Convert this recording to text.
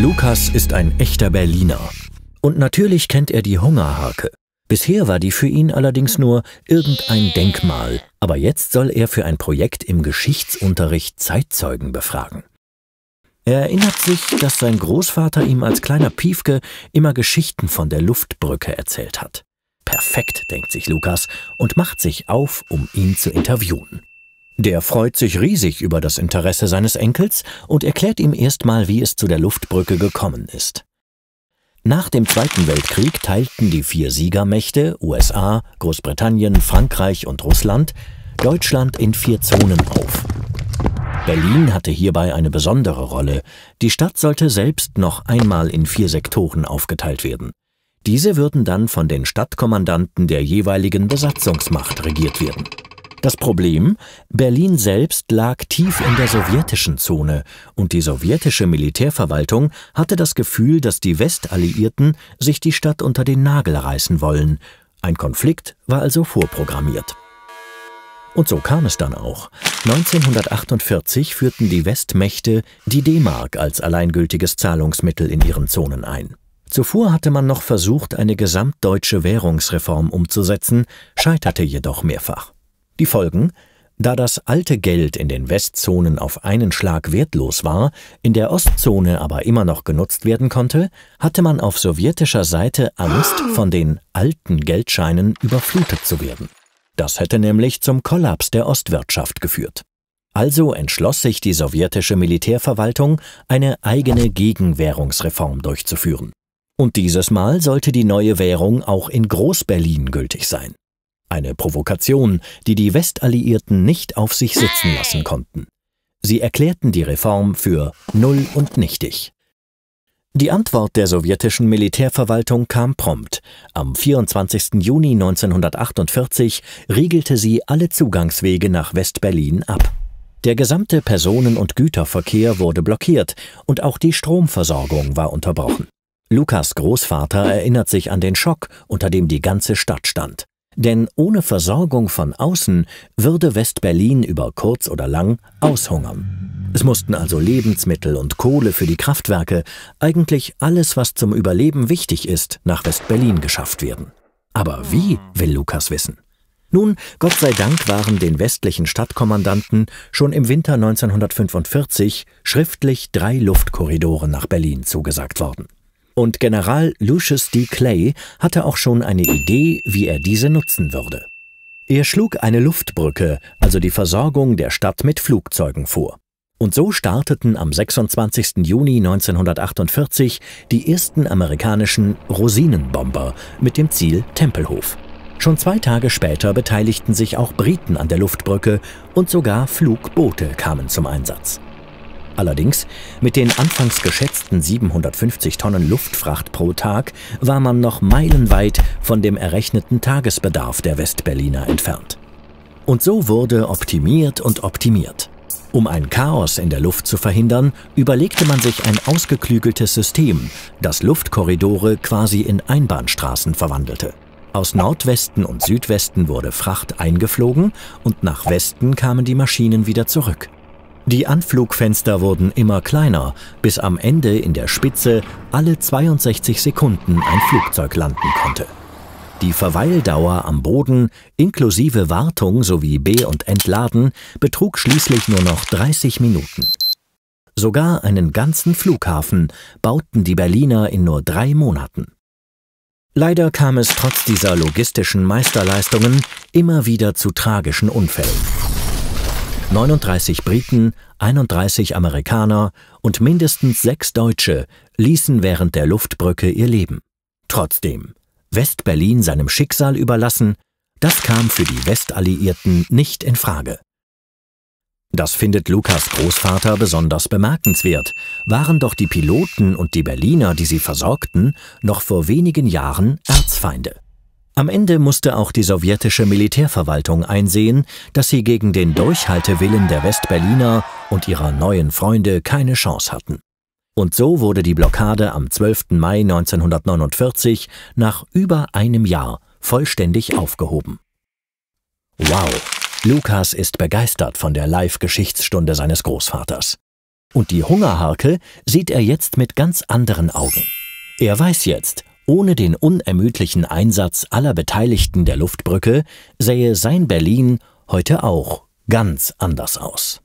Lukas ist ein echter Berliner. Und natürlich kennt er die Hungerhake. Bisher war die für ihn allerdings nur irgendein Denkmal, aber jetzt soll er für ein Projekt im Geschichtsunterricht Zeitzeugen befragen. Er erinnert sich, dass sein Großvater ihm als kleiner Piefke immer Geschichten von der Luftbrücke erzählt hat. Perfekt, denkt sich Lukas und macht sich auf, um ihn zu interviewen. Der freut sich riesig über das Interesse seines Enkels und erklärt ihm erstmal, wie es zu der Luftbrücke gekommen ist. Nach dem Zweiten Weltkrieg teilten die vier Siegermächte USA, Großbritannien, Frankreich und Russland Deutschland in vier Zonen auf. Berlin hatte hierbei eine besondere Rolle. Die Stadt sollte selbst noch einmal in vier Sektoren aufgeteilt werden. Diese würden dann von den Stadtkommandanten der jeweiligen Besatzungsmacht regiert werden. Das Problem, Berlin selbst lag tief in der sowjetischen Zone und die sowjetische Militärverwaltung hatte das Gefühl, dass die Westalliierten sich die Stadt unter den Nagel reißen wollen. Ein Konflikt war also vorprogrammiert. Und so kam es dann auch. 1948 führten die Westmächte die D-Mark als alleingültiges Zahlungsmittel in ihren Zonen ein. Zuvor hatte man noch versucht, eine gesamtdeutsche Währungsreform umzusetzen, scheiterte jedoch mehrfach. Die Folgen? Da das alte Geld in den Westzonen auf einen Schlag wertlos war, in der Ostzone aber immer noch genutzt werden konnte, hatte man auf sowjetischer Seite Angst, von den alten Geldscheinen überflutet zu werden. Das hätte nämlich zum Kollaps der Ostwirtschaft geführt. Also entschloss sich die sowjetische Militärverwaltung, eine eigene Gegenwährungsreform durchzuführen. Und dieses Mal sollte die neue Währung auch in Großberlin gültig sein. Eine Provokation, die die Westalliierten nicht auf sich sitzen lassen konnten. Sie erklärten die Reform für null und nichtig. Die Antwort der sowjetischen Militärverwaltung kam prompt. Am 24. Juni 1948 riegelte sie alle Zugangswege nach West-Berlin ab. Der gesamte Personen- und Güterverkehr wurde blockiert und auch die Stromversorgung war unterbrochen. Lukas Großvater erinnert sich an den Schock, unter dem die ganze Stadt stand. Denn ohne Versorgung von außen würde West-Berlin über kurz oder lang aushungern. Es mussten also Lebensmittel und Kohle für die Kraftwerke, eigentlich alles, was zum Überleben wichtig ist, nach West-Berlin geschafft werden. Aber wie, will Lukas wissen. Nun, Gott sei Dank waren den westlichen Stadtkommandanten schon im Winter 1945 schriftlich drei Luftkorridore nach Berlin zugesagt worden. Und General Lucius D. Clay hatte auch schon eine Idee, wie er diese nutzen würde. Er schlug eine Luftbrücke, also die Versorgung der Stadt mit Flugzeugen vor. Und so starteten am 26. Juni 1948 die ersten amerikanischen Rosinenbomber mit dem Ziel Tempelhof. Schon zwei Tage später beteiligten sich auch Briten an der Luftbrücke und sogar Flugboote kamen zum Einsatz. Allerdings, mit den anfangs geschätzten 750 Tonnen Luftfracht pro Tag war man noch meilenweit von dem errechneten Tagesbedarf der Westberliner entfernt. Und so wurde optimiert und optimiert. Um ein Chaos in der Luft zu verhindern, überlegte man sich ein ausgeklügeltes System, das Luftkorridore quasi in Einbahnstraßen verwandelte. Aus Nordwesten und Südwesten wurde Fracht eingeflogen und nach Westen kamen die Maschinen wieder zurück. Die Anflugfenster wurden immer kleiner, bis am Ende in der Spitze alle 62 Sekunden ein Flugzeug landen konnte. Die Verweildauer am Boden inklusive Wartung sowie Be- und Entladen betrug schließlich nur noch 30 Minuten. Sogar einen ganzen Flughafen bauten die Berliner in nur drei Monaten. Leider kam es trotz dieser logistischen Meisterleistungen immer wieder zu tragischen Unfällen. 39 Briten, 31 Amerikaner und mindestens sechs Deutsche ließen während der Luftbrücke ihr Leben. Trotzdem, West-Berlin seinem Schicksal überlassen, das kam für die Westalliierten nicht in Frage. Das findet Lukas Großvater besonders bemerkenswert, waren doch die Piloten und die Berliner, die sie versorgten, noch vor wenigen Jahren Erzfeinde. Am Ende musste auch die sowjetische Militärverwaltung einsehen, dass sie gegen den Durchhaltewillen der Westberliner und ihrer neuen Freunde keine Chance hatten. Und so wurde die Blockade am 12. Mai 1949 nach über einem Jahr vollständig aufgehoben. Wow, Lukas ist begeistert von der Live-Geschichtsstunde seines Großvaters. Und die Hungerharke sieht er jetzt mit ganz anderen Augen. Er weiß jetzt, ohne den unermüdlichen Einsatz aller Beteiligten der Luftbrücke sähe sein Berlin heute auch ganz anders aus.